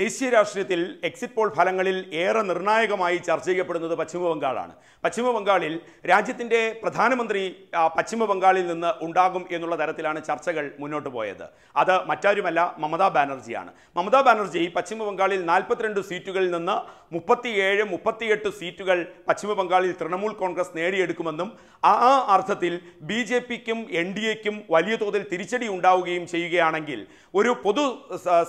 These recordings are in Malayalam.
ദേശീയ രാഷ്ട്രീയത്തിൽ എക്സിറ്റ് പോൾ ഫലങ്ങളിൽ ഏറെ നിർണായകമായി ചർച്ച ചെയ്യപ്പെടുന്നത് പശ്ചിമബംഗാളാണ് പശ്ചിമബംഗാളിൽ രാജ്യത്തിൻ്റെ പ്രധാനമന്ത്രി പശ്ചിമബംഗാളിൽ നിന്ന് ഉണ്ടാകും എന്നുള്ള തരത്തിലാണ് ചർച്ചകൾ മുന്നോട്ട് പോയത് അത് മറ്റാരുമല്ല മമതാ ബാനർജിയാണ് മമതാ ബാനർജി പശ്ചിമബംഗാളിൽ നാൽപ്പത്തിരണ്ട് സീറ്റുകളിൽ നിന്ന് മുപ്പത്തിയേഴ് മുപ്പത്തിയെട്ട് സീറ്റുകൾ പശ്ചിമബംഗാളിൽ തൃണമൂൽ കോൺഗ്രസ് നേടിയെടുക്കുമെന്നും ആ അർത്ഥത്തിൽ ബി ജെ പിക്കും എൻ ഡി എക്കും വലിയ തോതിൽ തിരിച്ചടി ഉണ്ടാവുകയും ചെയ്യുകയാണെങ്കിൽ ഒരു പൊതു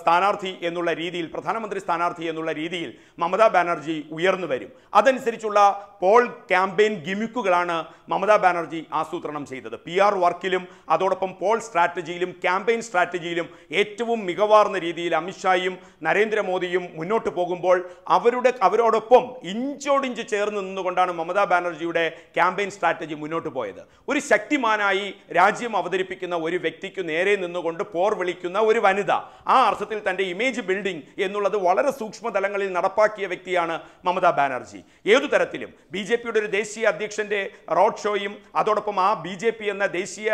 സ്ഥാനാർത്ഥി എന്നുള്ള രീതിയിൽ പ്രധാനമന്ത്രി സ്ഥാനാർത്ഥി എന്നുള്ള രീതിയിൽ മമതാ ബാനർജി ഉയർന്നു വരും അതനുസരിച്ചുള്ള പോൾ ക്യാമ്പയിൻ ഗിമിക്കുകളാണ് മമതാ ബാനർജി ആസൂത്രണം ചെയ്തത് പി ആർ വർക്കിലും അതോടൊപ്പം പോൾ സ്ട്രാറ്റജിയിലും ക്യാമ്പയിൻ സ്ട്രാറ്റജിയിലും ഏറ്റവും മികവാർന്ന രീതിയിൽ അമിത്ഷായും നരേന്ദ്രമോദിയും മുന്നോട്ട് പോകുമ്പോൾ അവരുടെ അവരോടൊപ്പം ഇഞ്ചോടിഞ്ച് ചേർന്ന് നിന്നുകൊണ്ടാണ് മമതാ ബാനർജിയുടെ ക്യാമ്പയിൻ സ്ട്രാറ്റജി മുന്നോട്ട് പോയത് ഒരു ശക്തിമാനായി രാജ്യം അവതരിപ്പിക്കുന്ന ഒരു വ്യക്തിക്ക് നേരെ നിന്നുകൊണ്ട് പോർ വിളിക്കുന്ന ഒരു വനിത ആ അർത്ഥത്തിൽ തൻ്റെ ഇമേജ് ബിൽഡിംഗ് എന്നുള്ളത് വളരെ സൂക്ഷ്മ തലങ്ങളിൽ നടപ്പാക്കിയ വ്യക്തിയാണ് മമതാ ബാനർജി ഏതു തരത്തിലും ബി ജെ പിയുടെ ഒരു ദേശീയ അധ്യക്ഷൻ്റെ റോഡ് ഷോയും അതോടൊപ്പം ആ ബി ജെ പി എന്ന ദേശീയ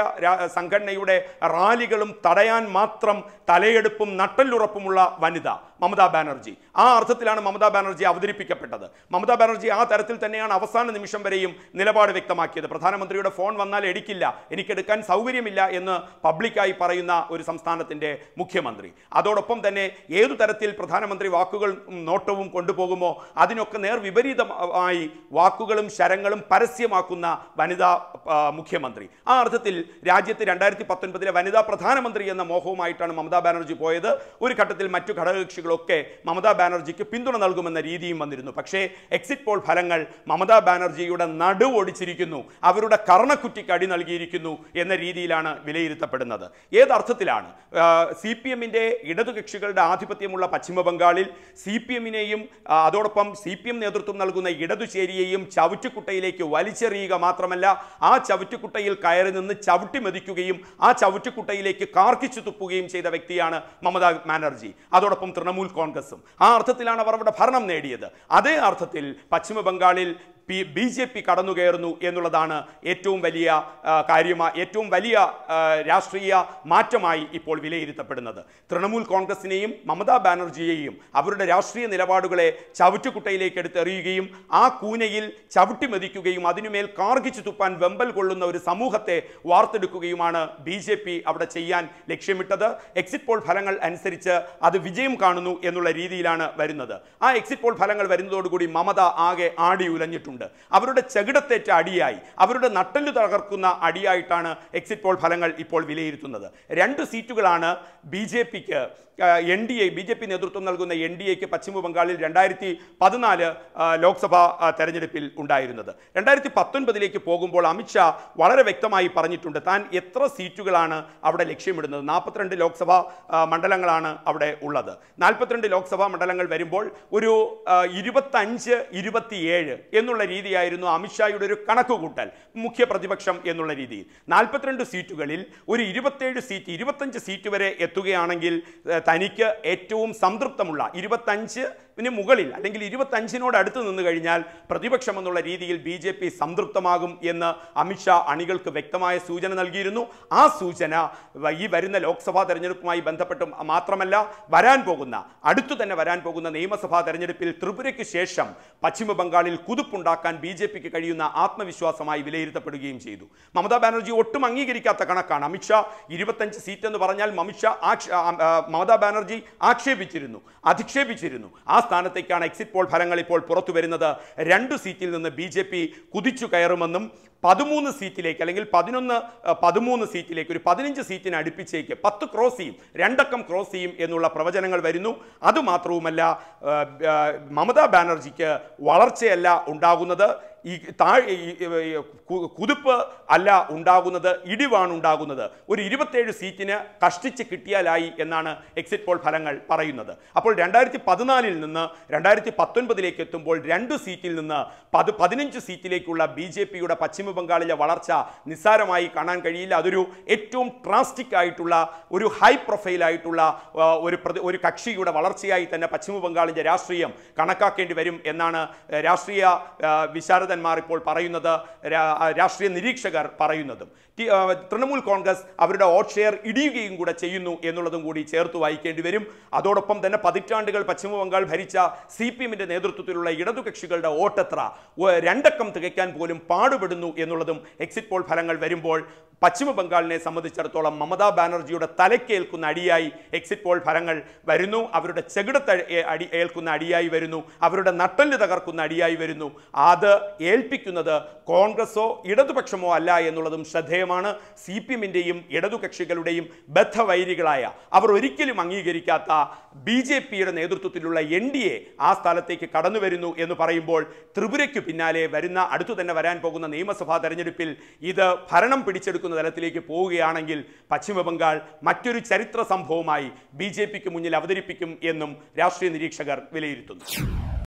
സംഘടനയുടെ റാലികളും തടയാൻ മാത്രം തലയെടുപ്പും നട്ടല്ലുറപ്പുമുള്ള വനിത മമതാ ബാനർജി ആ അർത്ഥത്തിലാണ് മമതാ ബാനർജി അവതരിപ്പിക്കപ്പെട്ടത് മമതാ ബാനർജി ആ തരത്തിൽ തന്നെയാണ് അവസാന നിമിഷം വരെയും നിലപാട് വ്യക്തമാക്കിയത് പ്രധാനമന്ത്രിയുടെ ഫോൺ വന്നാൽ എടുക്കില്ല എനിക്കെടുക്കാൻ സൗകര്യമില്ല എന്ന് പബ്ലിക്കായി പറയുന്ന ഒരു സംസ്ഥാനത്തിൻ്റെ മുഖ്യമന്ത്രി അതോടൊപ്പം തന്നെ ഏതു തരത്തിൽ പ്രധാനമന്ത്രി വാക്കുകൾ നോട്ടവും കൊണ്ടുപോകുമോ അതിനൊക്കെ നേർ വിപരീതമായി വാക്കുകളും ശരങ്ങളും പരസ്യമാക്കുന്ന വനിതാ മുഖ്യമന്ത്രി ആ അർത്ഥത്തിൽ രാജ്യത്ത് രണ്ടായിരത്തി പത്തൊൻപതിലെ വനിതാ പ്രധാനമന്ത്രി എന്ന മോഹവുമായിട്ടാണ് മമതാ ബാനർജി പോയത് ഒരു ഘട്ടത്തിൽ മറ്റു ഘടകകക്ഷികളും സ്ഥാനാർത്ഥികളൊക്കെ മമതാ ബാനർജിക്ക് പിന്തുണ നൽകുമെന്ന രീതിയും വന്നിരുന്നു പക്ഷേ എക്സിറ്റ് പോൾ ഫലങ്ങൾ മമതാ ബാനർജിയുടെ നടുവൊടിച്ചിരിക്കുന്നു അവരുടെ കർണക്കുറ്റിക്ക് അടി നൽകിയിരിക്കുന്നു എന്ന രീതിയിലാണ് വിലയിരുത്തപ്പെടുന്നത് ഏതർത്ഥത്തിലാണ് സി പി എമ്മിൻ്റെ ഇടതുകക്ഷികളുടെ ആധിപത്യമുള്ള പശ്ചിമബംഗാളിൽ സി പി എമ്മിനെയും അതോടൊപ്പം സി പി എം നേതൃത്വം നൽകുന്ന ഇടതുചേരിയെയും ചവിറ്റുകുട്ടയിലേക്ക് വലിച്ചെറിയുക മാത്രമല്ല ആ ചവിറ്റുകുട്ടയിൽ കയറി നിന്ന് ചവിട്ടി ആ ചവിറ്റുകുട്ടയിലേക്ക് കാർക്കിച്ചു തുപ്പുകയും ചെയ്ത വ്യക്തിയാണ് മമതാ ബാനർജി അതോടൊപ്പം തൃണമൂൽ തൃണമൂൽ കോൺഗ്രസും ആ അർത്ഥത്തിലാണ് അവർ അവിടെ ഭരണം നേടിയത് അതേ അർത്ഥത്തിൽ പശ്ചിമ ബംഗാളിൽ പി ബി ജെ പി കടന്നു കയറുന്നു എന്നുള്ളതാണ് ഏറ്റവും വലിയ കാര്യമായി ഏറ്റവും വലിയ രാഷ്ട്രീയ മാറ്റമായി ഇപ്പോൾ വിലയിരുത്തപ്പെടുന്നത് തൃണമൂൽ കോൺഗ്രസിനെയും മമതാ ബാനർജിയെയും അവരുടെ രാഷ്ട്രീയ നിലപാടുകളെ ചവിറ്റുകുട്ടയിലേക്ക് എടുത്തെറിയുകയും ആ കൂനയിൽ ചവിട്ടിമെതിക്കുകയും അതിനുമേൽ കാർഗിച്ചു തുപ്പാൻ വെമ്പൽ കൊള്ളുന്ന ഒരു സമൂഹത്തെ വാർത്തെടുക്കുകയുമാണ് ബി ജെ പി അവിടെ ചെയ്യാൻ ലക്ഷ്യമിട്ടത് എക്സിറ്റ് പോൾ ഫലങ്ങൾ അനുസരിച്ച് അത് വിജയം കാണുന്നു എന്നുള്ള രീതിയിലാണ് വരുന്നത് ആ എക്സിറ്റ് പോൾ ഫലങ്ങൾ വരുന്നതോടുകൂടി മമത ആകെ ആടി ഉലഞ്ഞിട്ടുണ്ട് ഉണ്ടായിട്ടുണ്ട് അവരുടെ ചകിടത്തേറ്റ അടിയായി അവരുടെ നട്ടല് തകർക്കുന്ന അടിയായിട്ടാണ് എക്സിറ്റ് പോൾ ഫലങ്ങൾ ഇപ്പോൾ വിലയിരുത്തുന്നത് രണ്ട് സീറ്റുകളാണ് ബി ജെ പിക്ക് N D A B J P നേതൃത്വം നൽകുന്ന എൻ ഡി എക്ക് പശ്ചിമ ബംഗാളിൽ രണ്ടായിരത്തി പതിനാല് ലോക്സഭാ തെരഞ്ഞെടുപ്പിൽ ഉണ്ടായിരുന്നത് രണ്ടായിരത്തി പത്തൊൻപതിലേക്ക് പോകുമ്പോൾ അമിത്ഷാ വളരെ വ്യക്തമായി പറഞ്ഞിട്ടുണ്ട് താൻ എത്ര സീറ്റുകളാണ് അവിടെ ലക്ഷ്യമിടുന്നത് നാൽപ്പത്തിരണ്ട് ലോക്സഭാ മണ്ഡലങ്ങളാണ് അവിടെ ഉള്ളത് നാൽപ്പത്തിരണ്ട് ലോക്സഭാ മണ്ഡലങ്ങൾ വരുമ്പോൾ ഒരു ഇരുപത്തഞ്ച് ഇരുപത്തിയേഴ് എന്നുള്ള എന്നുള്ള രീതിയായിരുന്നു അമിത്ഷായുടെ ഒരു കണക്കുകൂട്ടൽ മുഖ്യ പ്രതിപക്ഷം എന്നുള്ള രീതിയിൽ നാൽപ്പത്തിരണ്ട് സീറ്റുകളിൽ ഒരു ഇരുപത്തേഴ് സീറ്റ് ഇരുപത്തഞ്ച് സീറ്റ് വരെ എത്തുകയാണെങ്കിൽ തനിക്ക് ഏറ്റവും സംതൃപ്തമുള്ള ഇരുപത്തഞ്ച് പിന്നെ മുകളിൽ അല്ലെങ്കിൽ ഇരുപത്തഞ്ചിനോട് അടുത്ത് നിന്ന് കഴിഞ്ഞാൽ പ്രതിപക്ഷം എന്നുള്ള രീതിയിൽ ബി ജെ പി സംതൃപ്തമാകും എന്ന് അമിത്ഷാ അണികൾക്ക് വ്യക്തമായ സൂചന നൽകിയിരുന്നു ആ സൂചന ഈ വരുന്ന ലോക്സഭാ തെരഞ്ഞെടുപ്പുമായി ബന്ധപ്പെട്ട് മാത്രമല്ല വരാൻ പോകുന്ന അടുത്തു തന്നെ വരാൻ പോകുന്ന നിയമസഭാ തെരഞ്ഞെടുപ്പിൽ ത്രിപുരയ്ക്ക് ശേഷം പശ്ചിമ ബംഗാളിൽ കുതിപ്പുണ്ടാകും ഉണ്ടാക്കാൻ ബി ജെ പിക്ക് കഴിയുന്ന ആത്മവിശ്വാസമായി വിലയിരുത്തപ്പെടുകയും ചെയ്തു മമതാ ബാനർജി ഒട്ടും അംഗീകരിക്കാത്ത കണക്കാണ് അമിത്ഷാ ഇരുപത്തഞ്ച് സീറ്റ് എന്ന് പറഞ്ഞാൽ അമിത്ഷാ മമതാ ബാനർജി ആക്ഷേപിച്ചിരുന്നു അധിക്ഷേപിച്ചിരുന്നു ആ സ്ഥാനത്തേക്കാണ് എക്സിറ്റ് പോൾ ഫലങ്ങൾ ഇപ്പോൾ പുറത്തു വരുന്നത് രണ്ട് സീറ്റിൽ നിന്ന് ബി ജെ പി കുതിച്ചു കയറുമെന്നും പതിമൂന്ന് സീറ്റിലേക്ക് അല്ലെങ്കിൽ പതിനൊന്ന് പതിമൂന്ന് സീറ്റിലേക്ക് ഒരു പതിനഞ്ച് സീറ്റിന് അടുപ്പിച്ചേക്ക് പത്ത് ക്രോസ് ചെയ്യും രണ്ടക്കം ക്രോസ് ചെയ്യും എന്നുള്ള പ്രവചനങ്ങൾ വരുന്നു അതുമാത്രവുമല്ല മമതാ ബാനർജിക്ക് വളർച്ചയല്ല ഉണ്ടാകുന്നത് ഈ താ കുതിപ്പ് അല്ല ഉണ്ടാകുന്നത് ഇടിവാണ് ഉണ്ടാകുന്നത് ഒരു ഇരുപത്തേഴ് സീറ്റിന് കഷ്ടിച്ച് കിട്ടിയാലായി എന്നാണ് എക്സിറ്റ് പോൾ ഫലങ്ങൾ പറയുന്നത് അപ്പോൾ രണ്ടായിരത്തി പതിനാലിൽ നിന്ന് രണ്ടായിരത്തി പത്തൊൻപതിലേക്ക് എത്തുമ്പോൾ രണ്ട് സീറ്റിൽ നിന്ന് പത് പതിനഞ്ച് സീറ്റിലേക്കുള്ള ബി ജെ പിയുടെ പശ്ചിമ ബംഗാളിലെ വളർച്ച നിസ്സാരമായി കാണാൻ കഴിയില്ല അതൊരു ഏറ്റവും ട്രാസ്റ്റിക് ആയിട്ടുള്ള ഒരു ഹൈ പ്രൊഫൈൽ ആയിട്ടുള്ള ഒരു ഒരു കക്ഷിയുടെ വളർച്ചയായി തന്നെ പശ്ചിമ ബംഗാളിൻ്റെ രാഷ്ട്രീയം കണക്കാക്കേണ്ടി വരും എന്നാണ് രാഷ്ട്രീയ വിശാരദ ഉന്നതന്മാർ ഇപ്പോൾ പറയുന്നത് രാഷ്ട്രീയ നിരീക്ഷകർ പറയുന്നതും തൃണമൂൽ കോൺഗ്രസ് അവരുടെ ഓട്ട് ഷെയർ ഇടിയുകയും കൂടെ ചെയ്യുന്നു എന്നുള്ളതും കൂടി ചേർത്ത് വായിക്കേണ്ടി വരും അതോടൊപ്പം തന്നെ പതിറ്റാണ്ടുകൾ പശ്ചിമ ബംഗാൾ ഭരിച്ച സി പി എമ്മിൻ്റെ നേതൃത്വത്തിലുള്ള ഇടതുകക്ഷികളുടെ വോട്ടെത്ര രണ്ടക്കം തികയ്ക്കാൻ പോലും പാടുപെടുന്നു എന്നുള്ളതും എക്സിറ്റ് പോൾ ഫലങ്ങൾ വരുമ്പോൾ പശ്ചിമ ബംഗാളിനെ സംബന്ധിച്ചിടത്തോളം മമതാ ബാനർജിയുടെ തലക്കേൽക്കുന്ന അടിയായി എക്സിറ്റ് പോൾ ഫലങ്ങൾ വരുന്നു അവരുടെ ചെകിട അടി ഏൽക്കുന്ന അടിയായി വരുന്നു അവരുടെ നട്ടല് തകർക്കുന്ന അടിയായി വരുന്നു അത് ഏൽപ്പിക്കുന്നത് കോൺഗ്രസോ ഇടതുപക്ഷമോ അല്ല എന്നുള്ളതും ശ്രദ്ധേയമാണ് സി പി എമ്മിൻ്റെയും ഇടതുകക്ഷികളുടെയും ബദ്ധവൈരികളായ അവർ ഒരിക്കലും അംഗീകരിക്കാത്ത ബി ജെ പിയുടെ നേതൃത്വത്തിലുള്ള എൻ ഡി എ ആ സ്ഥലത്തേക്ക് കടന്നു വരുന്നു എന്ന് പറയുമ്പോൾ ത്രിപുരയ്ക്ക് പിന്നാലെ വരുന്ന അടുത്തു തന്നെ വരാൻ പോകുന്ന നിയമസഭാ തെരഞ്ഞെടുപ്പിൽ ഇത് ഭരണം പിടിച്ചെടുക്കുന്ന തലത്തിലേക്ക് പോവുകയാണെങ്കിൽ പശ്ചിമബംഗാൾ മറ്റൊരു ചരിത്ര സംഭവമായി ബി ജെ പിക്ക് മുന്നിൽ അവതരിപ്പിക്കും എന്നും രാഷ്ട്രീയ നിരീക്ഷകർ വിലയിരുത്തുന്നു